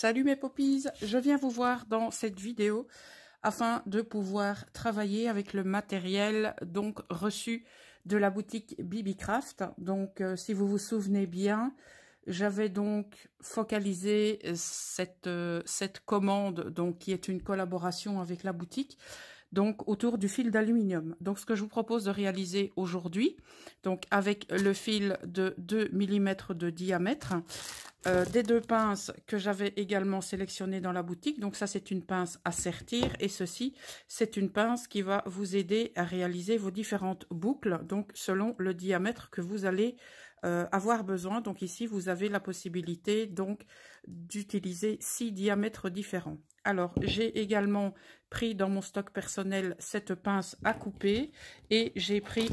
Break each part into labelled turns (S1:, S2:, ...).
S1: Salut mes poppies, je viens vous voir dans cette vidéo afin de pouvoir travailler avec le matériel donc reçu de la boutique Bibicraft. Donc euh, si vous vous souvenez bien, j'avais donc focalisé euh, cette, euh, cette commande donc qui est une collaboration avec la boutique donc autour du fil d'aluminium. Donc ce que je vous propose de réaliser aujourd'hui, donc avec le fil de 2 mm de diamètre, euh, des deux pinces que j'avais également sélectionnées dans la boutique. Donc ça, c'est une pince à sertir et ceci, c'est une pince qui va vous aider à réaliser vos différentes boucles, donc selon le diamètre que vous allez euh, avoir besoin. Donc ici, vous avez la possibilité donc d'utiliser six diamètres différents. Alors, j'ai également pris dans mon stock personnel cette pince à couper et j'ai pris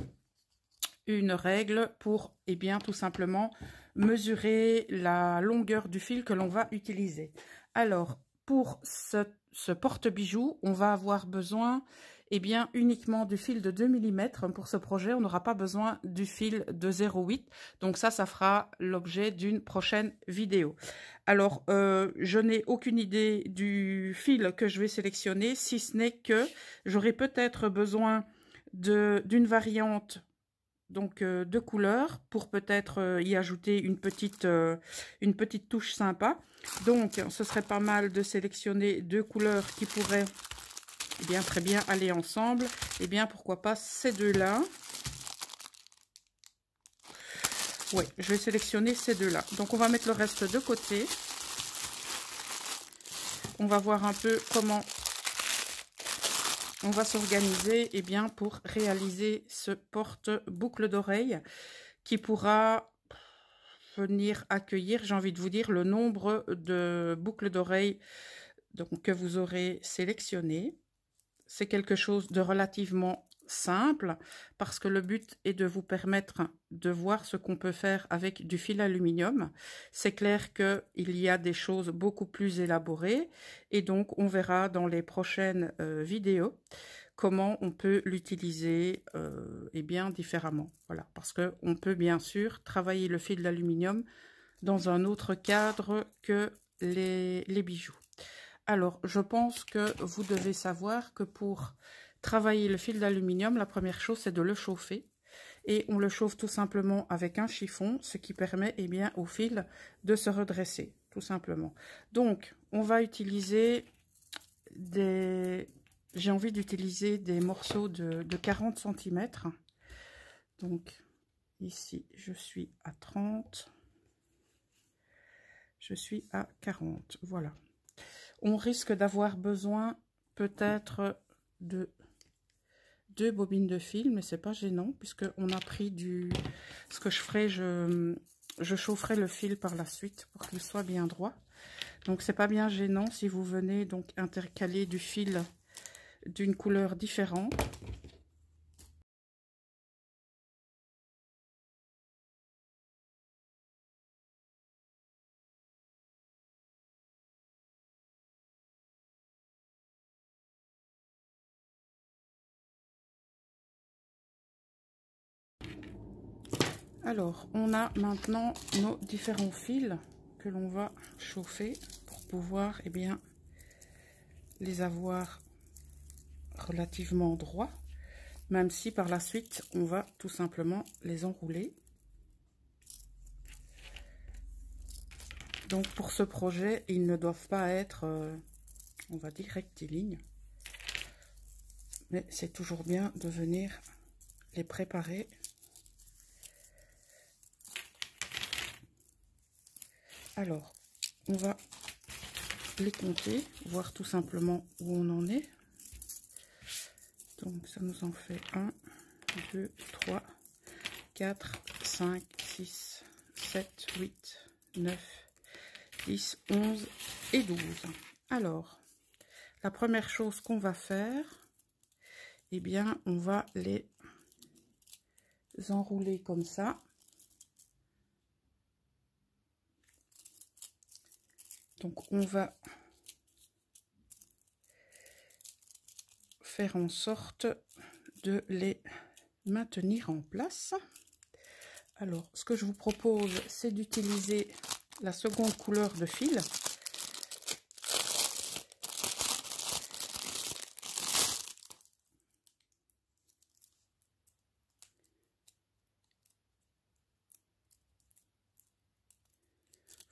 S1: une règle pour, et eh bien, tout simplement mesurer la longueur du fil que l'on va utiliser. Alors, pour ce ce porte-bijoux, on va avoir besoin et eh bien, uniquement du fil de 2 mm. Hein, pour ce projet, on n'aura pas besoin du fil de 0,8. Donc ça, ça fera l'objet d'une prochaine vidéo. Alors, euh, je n'ai aucune idée du fil que je vais sélectionner, si ce n'est que j'aurai peut-être besoin d'une variante donc euh, deux couleurs pour peut-être euh, y ajouter une petite, euh, une petite touche sympa. Donc ce serait pas mal de sélectionner deux couleurs qui pourraient eh bien, très bien aller ensemble. Et eh bien pourquoi pas ces deux-là. Oui, je vais sélectionner ces deux-là. Donc on va mettre le reste de côté. On va voir un peu comment on va s'organiser et eh bien pour réaliser ce porte-boucle d'oreille qui pourra venir accueillir, j'ai envie de vous dire, le nombre de boucles d'oreilles que vous aurez sélectionné. C'est quelque chose de relativement simple, parce que le but est de vous permettre de voir ce qu'on peut faire avec du fil aluminium. C'est clair qu'il y a des choses beaucoup plus élaborées, et donc on verra dans les prochaines euh, vidéos comment on peut l'utiliser euh, et bien différemment. Voilà, parce on peut bien sûr travailler le fil d'aluminium dans un autre cadre que les, les bijoux. Alors, je pense que vous devez savoir que pour Travailler le fil d'aluminium, la première chose, c'est de le chauffer. Et on le chauffe tout simplement avec un chiffon, ce qui permet et eh bien, au fil de se redresser, tout simplement. Donc, on va utiliser des... J'ai envie d'utiliser des morceaux de 40 cm. Donc, ici, je suis à 30 je suis à 40. Voilà. On risque d'avoir besoin peut-être de deux bobines de fil, mais c'est pas gênant puisque on a pris du. Ce que je ferai, je, je chaufferai le fil par la suite pour qu'il soit bien droit. Donc c'est pas bien gênant si vous venez donc intercaler du fil d'une couleur différente. Alors, on a maintenant nos différents fils que l'on va chauffer pour pouvoir eh bien, les avoir relativement droits, même si par la suite, on va tout simplement les enrouler. Donc pour ce projet, ils ne doivent pas être, euh, on va dire, rectilignes. Mais c'est toujours bien de venir les préparer Alors, on va les compter, voir tout simplement où on en est. Donc ça nous en fait 1, 2, 3, 4, 5, 6, 7, 8, 9, 10, 11 et 12. Alors, la première chose qu'on va faire, eh bien, on va les enrouler comme ça. Donc on va faire en sorte de les maintenir en place. Alors ce que je vous propose c'est d'utiliser la seconde couleur de fil.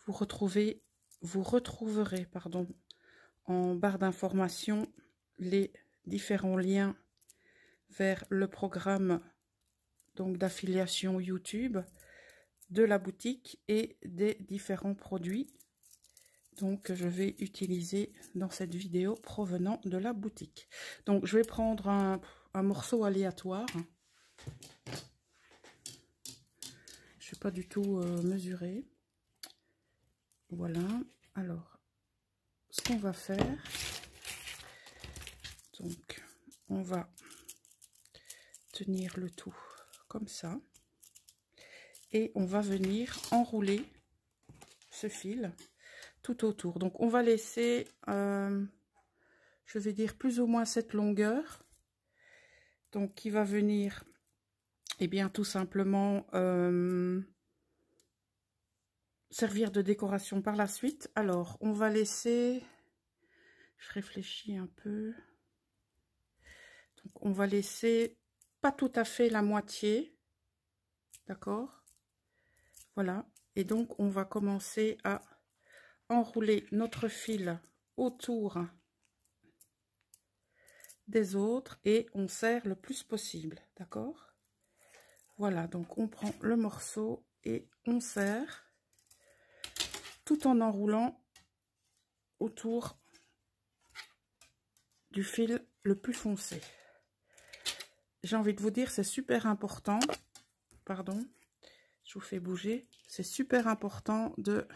S1: Vous retrouvez vous retrouverez pardon, en barre d'information les différents liens vers le programme donc d'affiliation YouTube, de la boutique et des différents produits donc je vais utiliser dans cette vidéo provenant de la boutique. Donc je vais prendre un, morceau aléatoire. Je ne suis pas du tout euh, mesurée. Voilà. Alors, ce qu'on va faire, donc, on va tenir le tout comme ça. Et on va venir enrouler ce fil tout autour. Donc, on va laisser, euh, je vais dire, plus ou moins cette longueur. Donc, qui va venir, et eh bien, tout simplement... Euh, servir de décoration par la suite. Alors, on va laisser... Je réfléchis un peu. Donc, on va laisser pas tout à fait la moitié. D'accord Voilà. Et donc, on va commencer à enrouler notre fil autour des autres et on serre le plus possible. D'accord Voilà, donc on prend le morceau et on serre tout en enroulant autour du fil le plus foncé. J'ai envie de vous dire, c'est super important, pardon, je vous fais bouger, c'est super important de,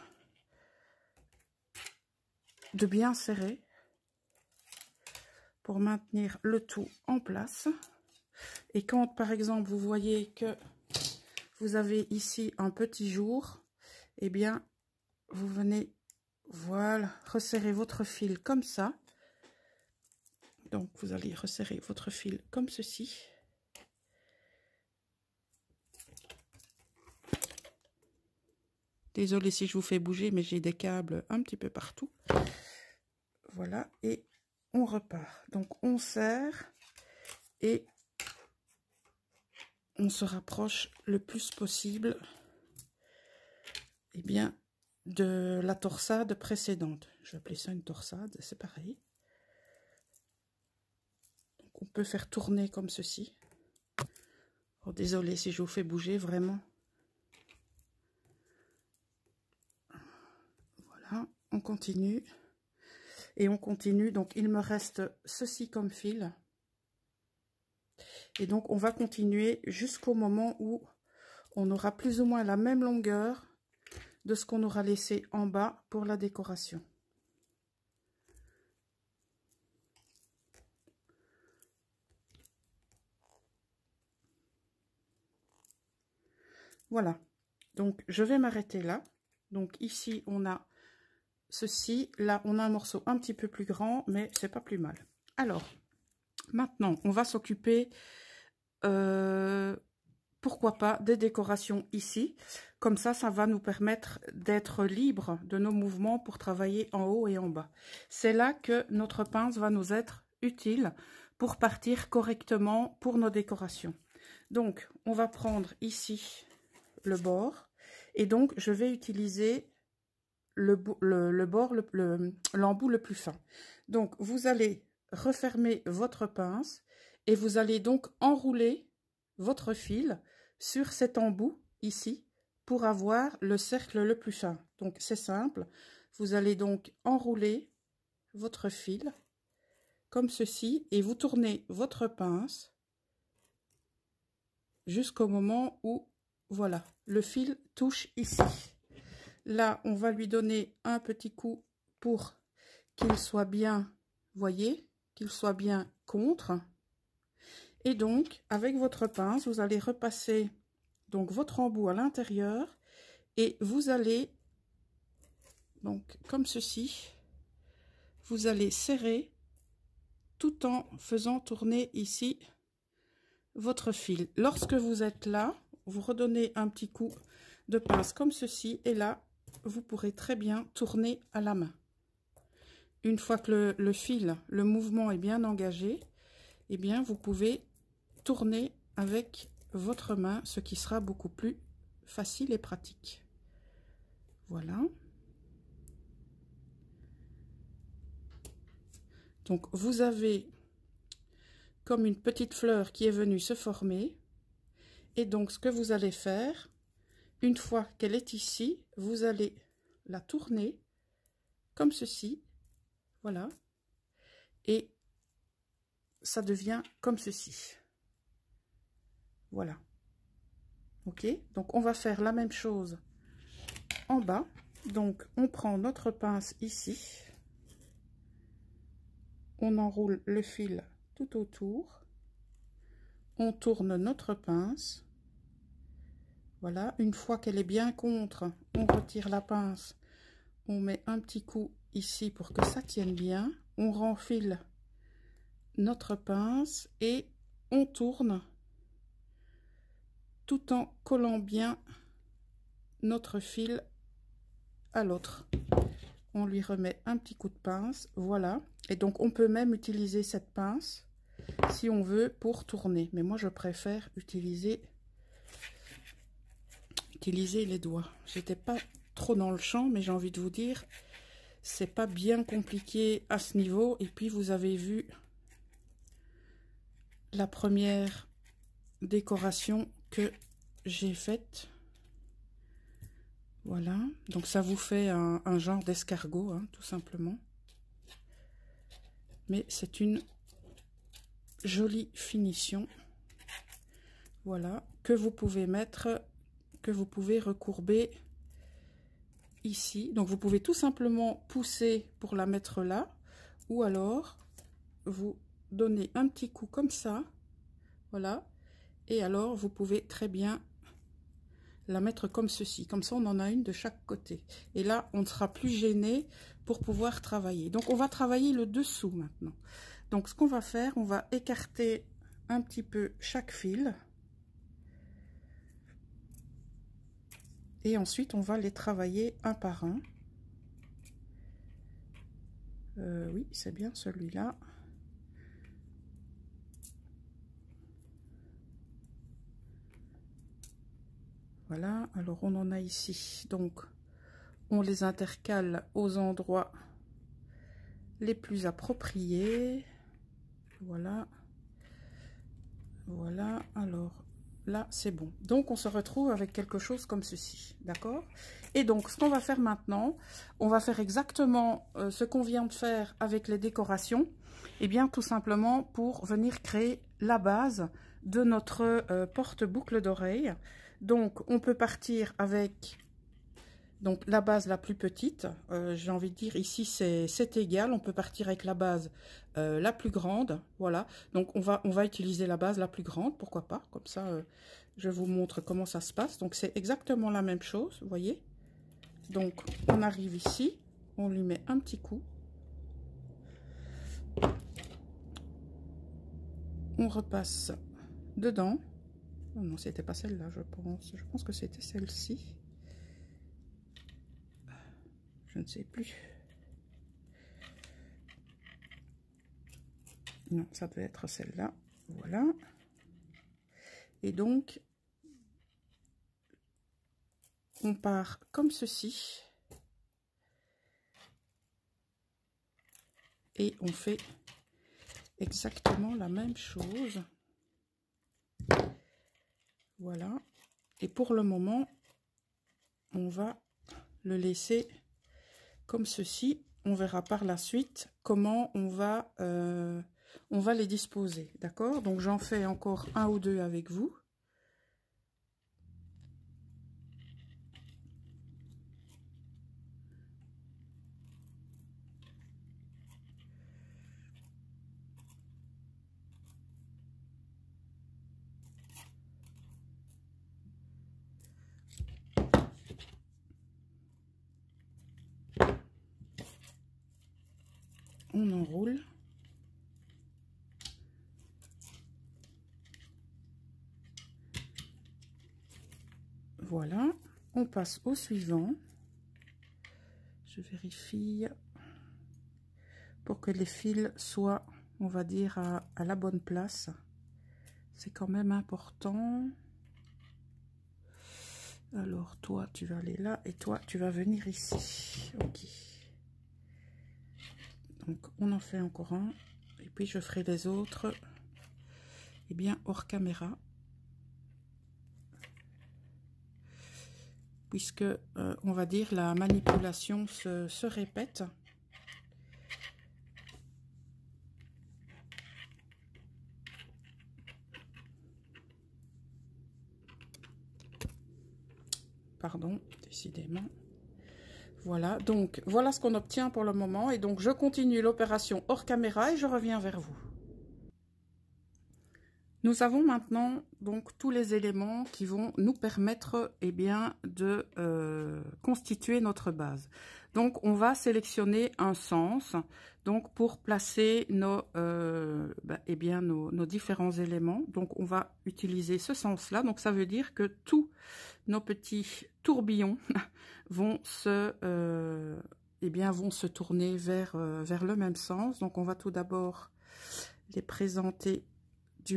S1: de bien serrer pour maintenir le tout en place. Et quand, par exemple, vous voyez que vous avez ici un petit jour, et eh bien, vous venez, voilà, resserrer votre fil comme ça. Donc, vous allez resserrer votre fil comme ceci. désolé si je vous fais bouger, mais j'ai des câbles un petit peu partout. Voilà, et on repart. Donc, on serre et on se rapproche le plus possible eh bien, de la torsade précédente. Je vais appeler ça une torsade, c'est pareil. on peut faire tourner comme ceci. Oh, désolé si je vous fais bouger, vraiment. Voilà, on continue. Et on continue, donc il me reste ceci comme fil. Et donc on va continuer jusqu'au moment où on aura plus ou moins la même longueur de ce qu'on aura laissé en bas pour la décoration. Voilà, donc je vais m'arrêter là. Donc ici, on a ceci. Là, on a un morceau un petit peu plus grand, mais c'est pas plus mal. Alors, maintenant, on va s'occuper... Euh, pourquoi pas des décorations ici. Comme ça, ça va nous permettre d'être libre de nos mouvements pour travailler en haut et en bas. C'est là que notre pince va nous être utile pour partir correctement pour nos décorations. Donc, on va prendre ici le bord et donc je vais utiliser le, le, bord, l'embout le plus fin. Donc, vous allez refermer votre pince et vous allez donc enrouler votre fil sur cet embout ici pour avoir le cercle le plus fin. Donc c'est simple, vous allez donc enrouler votre fil comme ceci et vous tournez votre pince jusqu'au moment où, voilà, le fil touche ici. Là, on va lui donner un petit coup pour qu'il soit bien, voyez, qu'il soit bien contre. Et donc, avec votre pince, vous allez repasser donc votre embout à l'intérieur et vous allez, donc comme ceci, vous allez serrer tout en faisant tourner ici votre fil. Lorsque vous êtes là, vous redonnez un petit coup de pince comme ceci et là, vous pourrez très bien tourner à la main. Une fois que le, fil, le mouvement est bien engagé, eh bien vous pouvez tourner avec votre main, ce qui sera beaucoup plus facile et pratique. Voilà. Donc vous avez comme une petite fleur qui est venue se former. Et donc ce que vous allez faire, une fois qu'elle est ici, vous allez la tourner comme ceci. Voilà. Et ça devient comme ceci. Voilà. Ok Donc, on va faire la même chose en bas. Donc, on prend notre pince ici. On enroule le fil tout autour. On tourne notre pince. Voilà, une fois qu'elle est bien contre, on retire la pince. On met un petit coup ici pour que ça tienne bien. On renfile notre pince et on tourne tout en collant bien notre fil à l'autre. On lui remet un petit coup de pince, voilà. Et donc on peut même utiliser cette pince si on veut pour tourner. Mais moi je préfère utiliser, utiliser les doigts. J'étais pas trop dans le champ, mais j'ai envie de vous dire, c'est pas bien compliqué à ce niveau. Et puis vous avez vu la première décoration que j'ai faite. Voilà, donc ça vous fait un, genre d'escargot, hein, tout simplement. Mais c'est une jolie finition. Voilà, que vous pouvez mettre, que vous pouvez recourber ici. Donc vous pouvez tout simplement pousser pour la mettre là. Ou alors, vous donner un petit coup comme ça. Voilà, et alors, vous pouvez très bien la mettre comme ceci. Comme ça, on en a une de chaque côté. Et là, on ne sera plus gêné pour pouvoir travailler. Donc, on va travailler le dessous maintenant. Donc, ce qu'on va faire, on va écarter un petit peu chaque fil. Et ensuite, on va les travailler un par un. Euh, oui, c'est bien celui-là. Voilà, alors on en a ici. Donc, on les intercale aux endroits les plus appropriés. Voilà. Voilà, alors là, c'est bon. Donc, on se retrouve avec quelque chose comme ceci, d'accord Et donc, ce qu'on va faire maintenant, on va faire exactement euh, ce qu'on vient de faire avec les décorations, et eh bien, tout simplement pour venir créer la base de notre euh, porte-boucle d'oreille. Donc, on peut partir avec donc la base la plus petite, euh, j'ai envie de dire ici c'est égal, on peut partir avec la base euh, la plus grande, voilà. Donc on va, on va utiliser la base la plus grande, pourquoi pas, comme ça euh, je vous montre comment ça se passe. Donc c'est exactement la même chose, vous voyez. Donc on arrive ici, on lui met un petit coup. On repasse dedans. Oh non, c'était pas celle-là, je pense. Je pense que c'était celle-ci. Je ne sais plus. Non, ça devait être celle-là. Voilà. Et donc, on part comme ceci. Et on fait exactement la même chose. Voilà. Et pour le moment, on va le laisser comme ceci. On verra par la suite comment on va, euh, on va les disposer. D'accord Donc, j'en fais encore un ou deux avec vous. enroule. Voilà, on passe au suivant. Je vérifie pour que les fils soient, on va dire, à, à la bonne place. C'est quand même important. Alors, toi, tu vas aller là et toi, tu vas venir ici. Ok donc on en fait encore un et puis je ferai les autres et eh bien hors caméra puisque euh, on va dire la manipulation se répète pardon décidément voilà, donc voilà ce qu'on obtient pour le moment. Et donc je continue l'opération hors caméra et je reviens vers vous. Nous avons maintenant donc tous les éléments qui vont nous permettre eh bien, de euh, constituer notre base. Donc on va sélectionner un sens donc pour placer nos, euh, bah, eh bien, nos, différents éléments. Donc on va utiliser ce sens-là. Donc ça veut dire que tous nos petits tourbillons vont se, euh, eh bien, vont se tourner vers, vers le même sens. Donc on va tout d'abord les présenter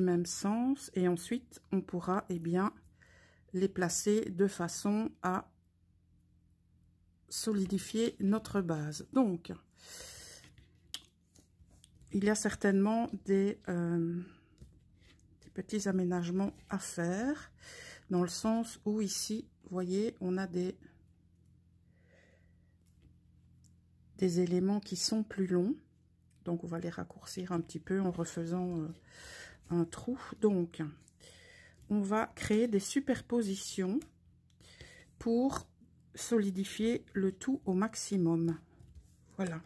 S1: même sens et ensuite on pourra et eh bien les placer de façon à solidifier notre base. Donc, il y a certainement des, euh, petits aménagements à faire, dans le sens où ici, voyez, on a des, des éléments qui sont plus longs. Donc, on va les raccourcir un petit peu en refaisant euh, un trou. Donc, on va créer des superpositions pour solidifier le tout au maximum. Voilà.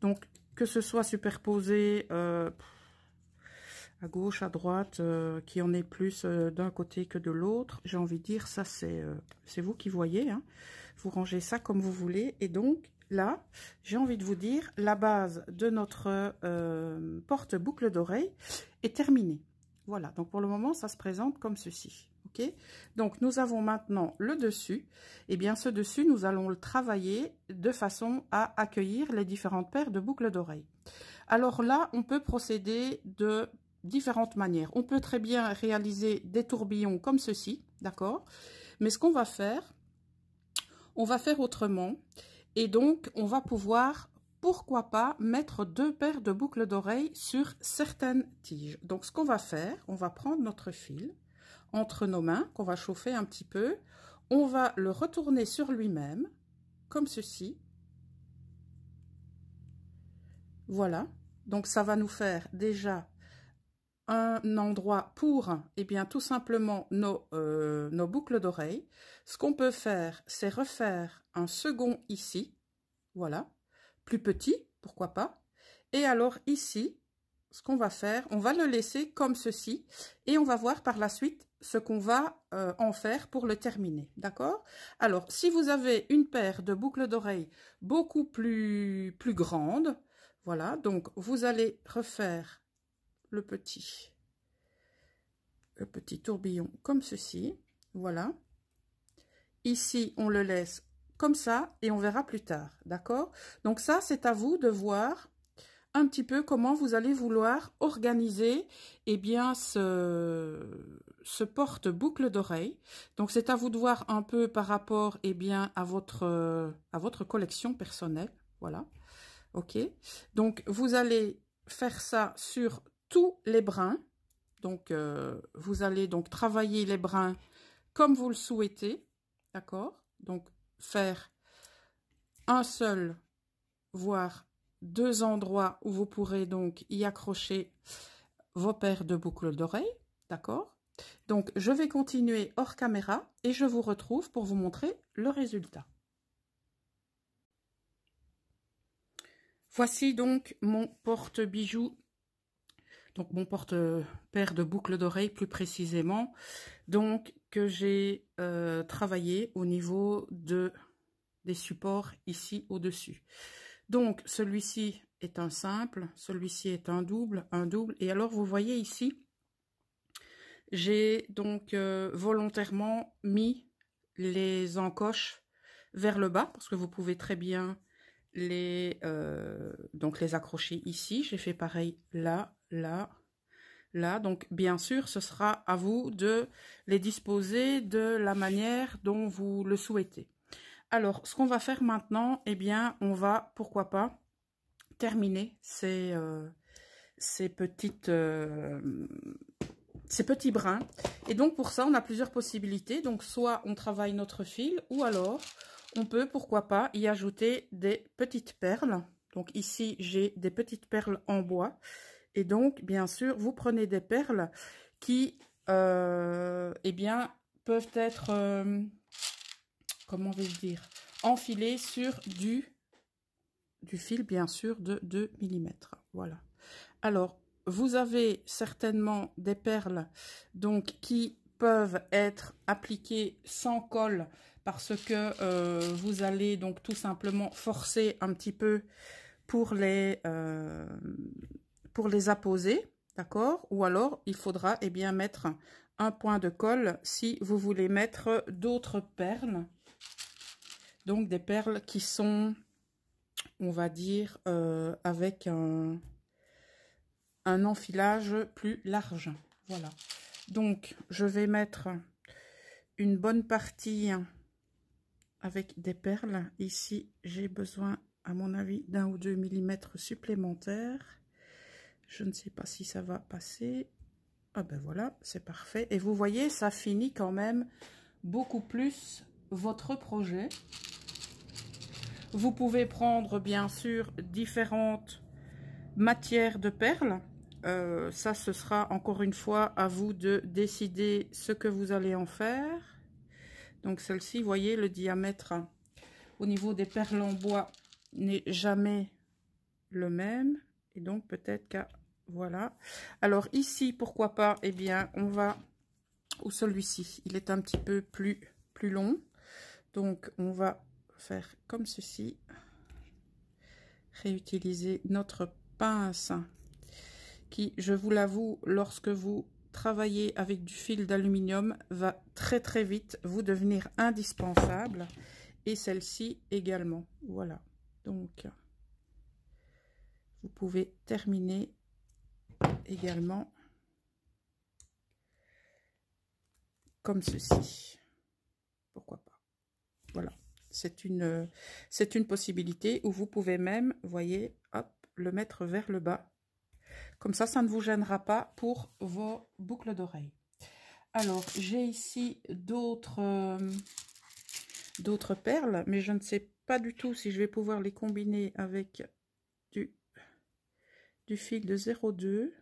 S1: Donc, que ce soit superposé euh, à gauche, à droite, euh, qui en est plus euh, d'un côté que de l'autre, j'ai envie de dire, ça c'est c'est vous qui voyez. Hein. Vous rangez ça comme vous voulez. Et donc, là, j'ai envie de vous dire, la base de notre porte-boucle d'oreille, est Voilà, donc pour le moment, ça se présente comme ceci. ok donc nous avons maintenant le dessus. Et eh bien ce dessus, nous allons le travailler de façon à accueillir les différentes paires de boucles d'oreilles. Alors là, on peut procéder de différentes manières. On peut très bien réaliser des tourbillons comme ceci, d'accord Mais ce qu'on va faire, on va faire autrement. Et donc, on va pouvoir pourquoi pas mettre deux paires de boucles d'oreilles sur certaines tiges. Donc ce qu'on va faire, on va prendre notre fil entre nos mains, qu'on va chauffer un petit peu, on va le retourner sur lui-même, comme ceci. Voilà, donc ça va nous faire déjà un endroit pour, et eh bien, tout simplement nos, euh, nos boucles d'oreilles. Ce qu'on peut faire, c'est refaire un second ici, voilà, plus petit, pourquoi pas. Et alors ici, ce qu'on va faire, on va le laisser comme ceci et on va voir par la suite ce qu'on va euh, en faire pour le terminer, d'accord Alors, si vous avez une paire de boucles d'oreilles beaucoup plus, plus grande, voilà, donc vous allez refaire le petit, le petit tourbillon comme ceci, voilà. Ici, on le laisse comme ça, et on verra plus tard, d'accord Donc ça, c'est à vous de voir un petit peu comment vous allez vouloir organiser et eh bien, ce, ce porte-boucle d'oreille. Donc c'est à vous de voir un peu par rapport et eh bien, à, votre, à votre collection personnelle. Voilà. OK. Donc vous allez faire ça sur tous les brins. Donc euh, vous allez donc travailler les brins comme vous le souhaitez. D'accord Donc faire un seul, voire deux endroits où vous pourrez donc y accrocher vos paires de boucles d'oreilles, d'accord Donc, je vais continuer hors caméra et je vous retrouve pour vous montrer le résultat. Voici donc mon porte-bijoux, donc mon porte-paire de boucles d'oreilles plus précisément. Donc, que j'ai euh, travaillé au niveau de, des supports ici au-dessus. Donc, celui-ci est un simple, celui-ci est un double, un double. Et alors, vous voyez ici, j'ai donc euh, volontairement mis les encoches vers le bas, parce que vous pouvez très bien les, euh, donc les accrocher ici. J'ai fait pareil là, là, là. Donc, bien sûr, ce sera à vous de les disposer de la manière dont vous le souhaitez. Alors, ce qu'on va faire maintenant, eh bien, on va, pourquoi pas, terminer ces, euh, euh, ces petits brins. Et donc, pour ça, on a plusieurs possibilités. Donc, soit on travaille notre fil, ou alors, on peut, pourquoi pas, y ajouter des petites perles. Donc, ici, j'ai des petites perles en bois et donc, bien sûr, vous prenez des perles qui, euh, eh bien, peuvent être, euh, comment vais dire, enfilées sur du, fil, bien sûr, de 2 mm. Voilà. Alors, vous avez certainement des perles donc qui peuvent être appliquées sans colle parce que euh, vous allez donc tout simplement forcer un petit peu pour les euh, pour les apposer, d'accord Ou alors, il faudra eh bien mettre un point de colle si vous voulez mettre d'autres perles. Donc, des perles qui sont, on va dire, euh, avec un, un enfilage plus large. Voilà. Donc, je vais mettre une bonne partie avec des perles. Ici, j'ai besoin, à mon avis, d'un ou deux millimètres supplémentaires. Je ne sais pas si ça va passer. Ah ben voilà, c'est parfait. Et vous voyez, ça finit quand même beaucoup plus votre projet. Vous pouvez prendre, bien sûr, différentes matières de perles. Euh, ça, ce sera encore une fois à vous de décider ce que vous allez en faire. Donc celle-ci, voyez, le diamètre au niveau des perles en bois n'est jamais le même. Et donc peut-être qu'à voilà. Alors ici, pourquoi pas Eh bien, on va... Ou celui-ci, il est un petit peu plus, plus long. Donc, on va faire comme ceci. Réutiliser notre pince qui, je vous l'avoue, lorsque vous travaillez avec du fil d'aluminium, va très très vite vous devenir indispensable. Et celle-ci également. Voilà. Donc, vous pouvez terminer également comme ceci. Pourquoi pas Voilà, c'est une, c'est une possibilité où vous pouvez même, voyez, hop, le mettre vers le bas. Comme ça, ça ne vous gênera pas pour vos boucles d'oreilles. Alors, j'ai ici d'autres euh, d'autres perles, mais je ne sais pas du tout si je vais pouvoir les combiner avec du, du fil de 0,2.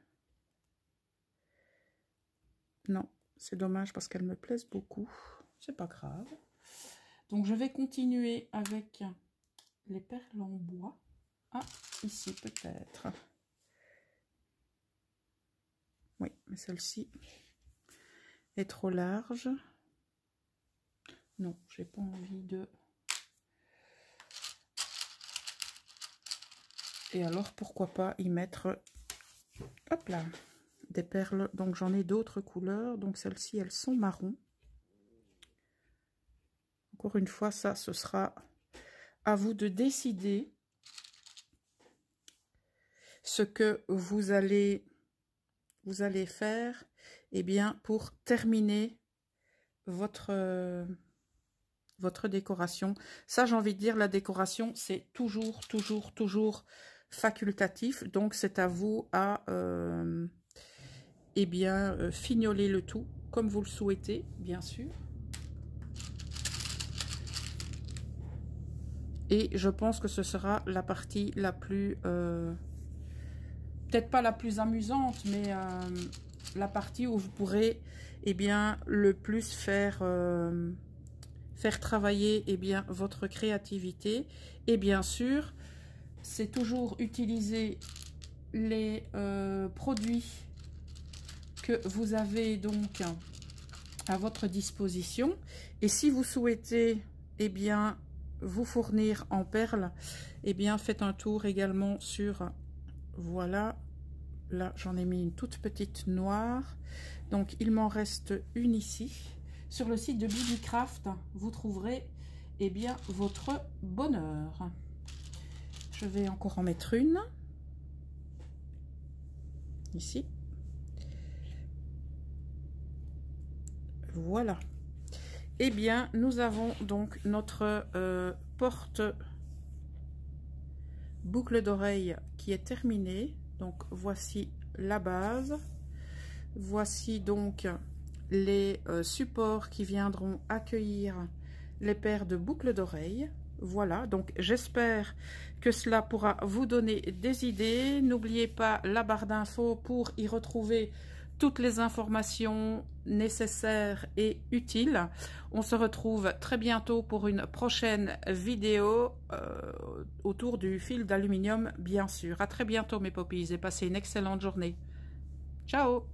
S1: Non, c'est dommage parce qu'elle me plaisent beaucoup. C'est pas grave. Donc, je vais continuer avec les perles en bois. Ah, ici peut-être. Oui, mais celle-ci est trop large. Non, j'ai pas envie de... Et alors, pourquoi pas y mettre... Hop là des perles. Donc j'en ai d'autres couleurs. Donc celles-ci, elles sont marron. Encore une fois, ça, ce sera à vous de décider ce que vous allez, vous allez faire et eh bien, pour terminer votre, votre décoration. Ça, j'ai envie de dire, la décoration, c'est toujours, toujours, toujours facultatif. Donc, c'est à vous à... Euh, et eh bien, euh, fignoler le tout comme vous le souhaitez, bien sûr. Et je pense que ce sera la partie la plus... Euh, peut-être pas la plus amusante, mais euh, la partie où vous pourrez et eh bien, le plus faire, faire travailler et eh bien, votre créativité. Et bien sûr, c'est toujours utiliser les produits vous avez donc à votre disposition. Et si vous souhaitez eh bien, vous fournir en perles, eh bien, faites un tour également sur, voilà, là j'en ai mis une toute petite noire. Donc il m'en reste une ici. Sur le site de Bibicraft, vous trouverez eh bien, votre bonheur. Je vais encore en mettre une. Ici. Voilà. Eh bien, nous avons donc notre euh, porte boucle d'oreille qui est terminée. Donc, voici la base. Voici donc les euh, supports qui viendront accueillir les paires de boucles d'oreilles. Voilà, donc j'espère que cela pourra vous donner des idées. N'oubliez pas la barre d'infos pour y retrouver toutes les informations nécessaires et utiles. On se retrouve très bientôt pour une prochaine vidéo euh, autour du fil d'aluminium, bien sûr. À très bientôt mes poppies et passez une excellente journée. Ciao